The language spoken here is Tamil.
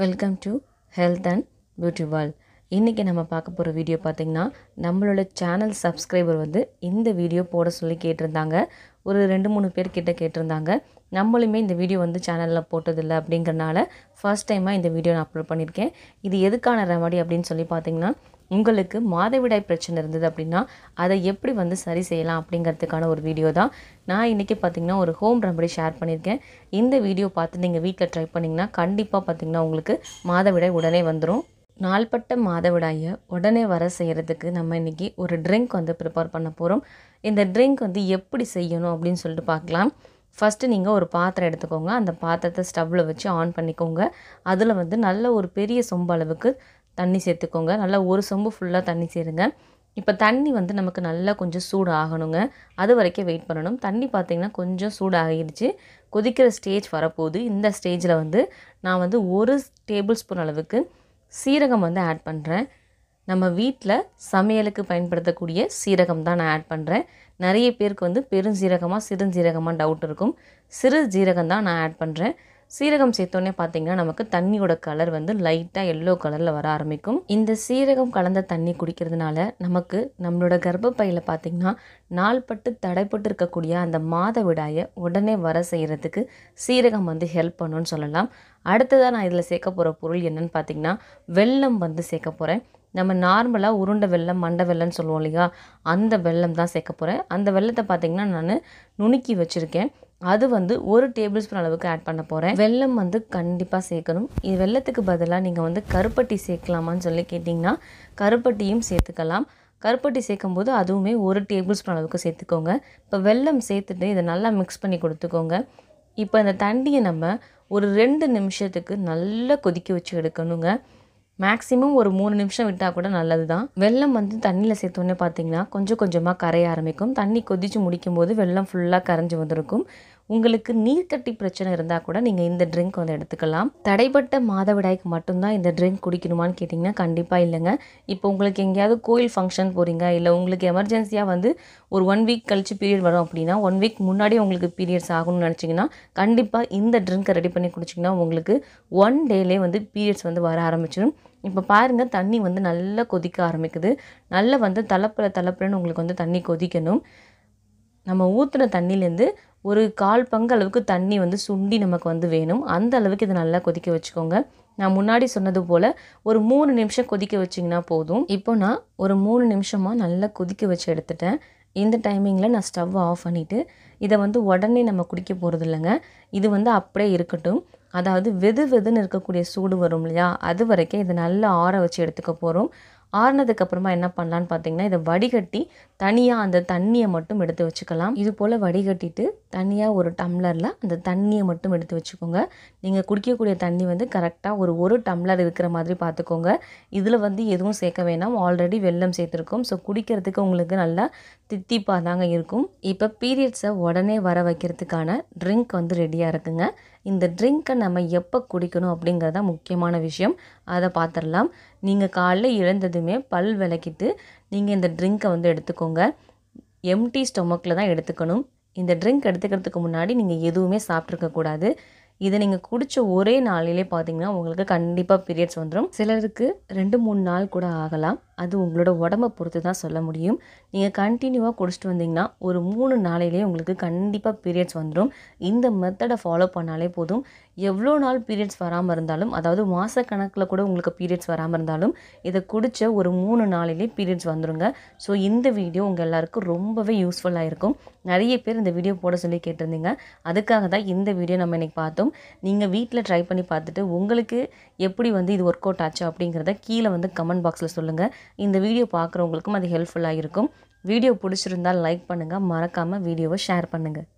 Welcome to Health and Beauty World. இன்றைக்கி நம்ம பார்க்க போகிற வீடியோ பார்த்திங்கன்னா நம்மளோட சேனல் சப்ஸ்கிரைபர் வந்து இந்த வீடியோ போட சொல்லி கேட்டிருந்தாங்க ஒரு ரெண்டு மூணு பேர் கிட்ட கேட்டிருந்தாங்க நம்மளுமே இந்த வீடியோ வந்து சேனலில் போட்டதில்லை அப்படிங்கிறனால ஃபர்ஸ்ட் டைமாக இந்த வீடியோ நான் அப்லோட் பண்ணியிருக்கேன் இது எதுக்கான ரெமடி அப்படின்னு சொல்லி பார்த்திங்கன்னா உங்களுக்கு மாதவிடாய் பிரச்சனை இருந்தது அப்படின்னா அதை எப்படி வந்து சரி செய்யலாம் அப்படிங்கிறதுக்கான ஒரு வீடியோ தான் நான் இன்றைக்கி பார்த்திங்கன்னா ஒரு ஹோம் ரெமடி ஷேர் பண்ணியிருக்கேன் இந்த வீடியோ பார்த்து நீங்கள் வீட்டில் ட்ரை பண்ணிங்கன்னா கண்டிப்பாக பார்த்திங்கன்னா உங்களுக்கு மாதவிடாய் உடனே வந்துடும் நாள்பட்ட மாதவிடாயை உடனே வர செய்கிறதுக்கு நம்ம இன்றைக்கி ஒரு ட்ரிங்க் வந்து ப்ரிப்பேர் பண்ண போகிறோம் இந்த ட்ரிங்க் வந்து எப்படி செய்யணும் அப்படின்னு சொல்லிட்டு பார்க்கலாம் ஃபஸ்ட்டு நீங்கள் ஒரு பாத்திரம் எடுத்துக்கோங்க அந்த பாத்திரத்தை ஸ்டவ்வில் வச்சு ஆன் பண்ணிக்கோங்க அதில் வந்து நல்ல ஒரு பெரிய சொம்பு அளவுக்கு தண்ணி சேர்த்துக்கோங்க நல்லா ஒரு சொம்பு ஃபுல்லாக தண்ணி சேருங்க இப்போ தண்ணி வந்து நமக்கு நல்லா கொஞ்சம் சூடு ஆகணுங்க அது வரைக்கும் வெயிட் பண்ணணும் தண்ணி பார்த்திங்கன்னா கொஞ்சம் சூடு ஆகிடுச்சு கொதிக்கிற ஸ்டேஜ் வரப்போகுது இந்த ஸ்டேஜில் வந்து நான் வந்து ஒரு டேபிள் ஸ்பூன் அளவுக்கு சீரகம் வந்து ஆட் பண்ணுறேன் நம்ம வீட்டில் சமையலுக்கு பயன்படுத்தக்கூடிய சீரகம் தான் நான் ஆட் பண்ணுறேன் நிறைய பேருக்கு வந்து பெருஞ்சீரகமாக சிறுஞ்சீரகமாக டவுட் இருக்கும் சிறு ஜீரகம் தான் நான் ஆட் பண்ணுறேன் சீரகம் சேர்த்தோன்னே பார்த்தீங்கன்னா நமக்கு தண்ணியோட கலர் வந்து லைட்டாக எல்லோ கலரில் வர ஆரம்பிக்கும் இந்த சீரகம் கலந்த தண்ணி குடிக்கிறதுனால நமக்கு நம்மளோட கர்ப்பப்பையில் பார்த்திங்கன்னா நாள்பட்டு தடைப்பட்டு இருக்கக்கூடிய அந்த மாத விடாயை உடனே வர செய்கிறதுக்கு சீரகம் வந்து ஹெல்ப் பண்ணுன்னு சொல்லலாம் அடுத்ததாக நான் இதில் சேர்க்க போகிற பொருள் என்னென்னு பார்த்தீங்கன்னா வெள்ளம் வந்து சேர்க்க போகிறேன் நம்ம நார்மலாக உருண்டை வெள்ளம் மண்டை வெள்ளம்னு சொல்லுவோம் இல்லையா அந்த வெள்ளம் தான் சேர்க்க போகிறேன் அந்த வெள்ளத்தை பார்த்திங்கன்னா நான் நுணுக்கி வச்சுருக்கேன் அது வந்து ஒரு டேபிள் ஸ்பூன் அளவுக்கு ஆட் பண்ண போகிறேன் வெள்ளம் வந்து கண்டிப்பாக சேர்க்கணும் இது வெள்ளத்துக்கு பதிலாக நீங்கள் வந்து கருப்பட்டி சேர்க்கலாமான்னு சொல்லி கேட்டிங்கன்னா கருப்பட்டியும் சேர்த்துக்கலாம் கருப்பட்டி சேர்க்கும் போது அதுவுமே ஒரு டேபிள் ஸ்பூன் அளவுக்கு சேர்த்துக்கோங்க இப்போ வெள்ளம் சேர்த்துட்டு இதை நல்லா மிக்ஸ் பண்ணி கொடுத்துக்கோங்க இப்போ இந்த தண்டியை நம்ம ஒரு ரெண்டு நிமிஷத்துக்கு நல்லா கொதிக்க வச்சு எடுக்கணுங்க மேக்ஸிமம் ஒரு மூணு நிமிஷம் விட்டால் கூட நல்லது தான் வெள்ளம் வந்து தண்ணியில் சேர்த்தோன்னே பார்த்தீங்கன்னா கொஞ்சம் கொஞ்சமாக கரைய ஆரம்பிக்கும் தண்ணி கொதித்து முடிக்கும் போது வெள்ளம் ஃபுல்லாக கரைஞ்சி வந்திருக்கும் உங்களுக்கு நீர் கட்டி பிரச்சனை இருந்தால் கூட நீங்கள் இந்த ட்ரிங்க் வந்து எடுத்துக்கலாம் தடைப்பட்ட மாதவிடாய்க்கு மட்டும்தான் இந்த ட்ரிங்க் குடிக்கணுமான்னு கேட்டிங்கன்னா கண்டிப்பாக இல்லைங்க இப்போ உங்களுக்கு எங்கேயாவது கோயில் ஃபங்க்ஷன் போகிறீங்க இல்லை உங்களுக்கு எமர்ஜென்சியாக வந்து ஒரு ஒன் வீக் கழிச்சு பீரியட் வரும் அப்படின்னா ஒன் வீக் முன்னாடி உங்களுக்கு பீரியட்ஸ் ஆகணும்னு நினச்சிங்கன்னா கண்டிப்பாக இந்த ட்ரிங்க்கை ரெடி பண்ணி குடிச்சிங்கன்னா உங்களுக்கு ஒன் டேலே வந்து பீரியட்ஸ் வந்து வர ஆரம்பிச்சிடும் இப்போ பாருங்கள் தண்ணி வந்து நல்லா கொதிக்க ஆரம்பிக்குது நல்லா வந்து தலப்பில் தலப்பிலன்னு உங்களுக்கு வந்து தண்ணி கொதிக்கணும் நம்ம ஊற்றுன தண்ணிலேருந்து ஒரு கால் பங்கு அளவுக்கு தண்ணி வந்து சுண்டி நமக்கு வந்து வேணும் அந்த அளவுக்கு இதை நல்லா கொதிக்க வச்சுக்கோங்க நான் முன்னாடி சொன்னது போல் ஒரு மூணு நிமிஷம் கொதிக்க வச்சிங்கன்னா போதும் இப்போ நான் ஒரு மூணு நிமிஷமாக நல்லா கொதிக்க வச்சு எடுத்துட்டேன் இந்த டைமிங்கில் நான் ஸ்டவ் ஆஃப் பண்ணிவிட்டு இதை வந்து உடனே நம்ம குடிக்க போகிறது இல்லைங்க இது வந்து அப்படியே இருக்கட்டும் அதாவது வெது வெதுன்னு இருக்கக்கூடிய சூடு வரும் இல்லையா அது வரைக்கும் இதை நல்லா ஆற வச்சு எடுத்துக்க போகிறோம் ஆறுனதுக்கப்புறமா என்ன பண்ணலான்னு பார்த்தீங்கன்னா இதை வடிகட்டி தனியாக அந்த தண்ணியை மட்டும் எடுத்து வச்சுக்கலாம் இது போல் வடிகட்டிட்டு தனியாக ஒரு டம்ளரில் அந்த தண்ணியை மட்டும் எடுத்து வச்சுக்கோங்க நீங்கள் குடிக்கக்கூடிய தண்ணி வந்து கரெக்டாக ஒரு ஒரு டம்ளர் இருக்கிற மாதிரி பார்த்துக்கோங்க இதில் வந்து எதுவும் சேர்க்க வேணாம் ஆல்ரெடி வெள்ளம் சேர்த்துருக்கோம் ஸோ குடிக்கிறதுக்கு உங்களுக்கு நல்லா தித்திப்பாக தாங்க இருக்கும் இப்போ பீரியட்ஸை உடனே வர வைக்கிறதுக்கான ட்ரிங்க் வந்து ரெடியாக இருக்குங்க இந்த ட்ரிங்க்கை நம்ம எப்போ குடிக்கணும் தான் முக்கியமான விஷயம் அதை பார்த்துடலாம் நீங்கள் காலைல எழுந்ததுமே பல் விளக்கிட்டு நீங்கள் இந்த ட்ரிங்க்கை வந்து எடுத்துக்கோங்க எம்டி ஸ்டொமக்கில் தான் எடுத்துக்கணும் இந்த ட்ரிங்க் எடுத்துக்கிறதுக்கு முன்னாடி நீங்கள் எதுவுமே சாப்பிட்ருக்கக்கூடாது இதை நீங்கள் குடித்த ஒரே நாளிலே பார்த்தீங்கன்னா உங்களுக்கு கண்டிப்பாக பீரியட்ஸ் வந்துடும் சிலருக்கு ரெண்டு மூணு நாள் கூட ஆகலாம் அது உங்களோட உடம்பை பொறுத்து தான் சொல்ல முடியும் நீங்கள் கண்டினியூவாக குடிச்சிட்டு வந்தீங்கன்னா ஒரு மூணு நாளையிலே உங்களுக்கு கண்டிப்பாக பீரியட்ஸ் வந்துடும் இந்த மெத்தடை ஃபாலோ பண்ணாலே போதும் எவ்வளோ நாள் பீரியட்ஸ் வராமல் இருந்தாலும் அதாவது மாதக்கணக்கில் கூட உங்களுக்கு பீரியட்ஸ் வராமல் இருந்தாலும் இதை குடித்த ஒரு மூணு நாளிலே பீரியட்ஸ் வந்துடுங்க ஸோ இந்த வீடியோ உங்கள் எல்லாருக்கும் ரொம்பவே யூஸ்ஃபுல்லாக இருக்கும் நிறைய பேர் இந்த வீடியோ போட சொல்லி கேட்டிருந்தீங்க அதுக்காக தான் இந்த வீடியோ நம்ம இன்றைக்கி பார்த்தோம் நீங்கள் வீட்டில் ட்ரை பண்ணி பார்த்துட்டு உங்களுக்கு எப்படி வந்து இது ஒர்க் அவுட் ஆச்சு அப்படிங்கிறத கீழே வந்து கமெண்ட் பாக்ஸில் சொல்லுங்கள் இந்த வீடியோ பார்க்குறவங்களுக்கும் அது ஹெல்ப்ஃபுல்லாக இருக்கும் வீடியோ பிடிச்சிருந்தால் லைக் பண்ணுங்கள் மறக்காமல் வீடியோவை ஷேர் பண்ணுங்கள்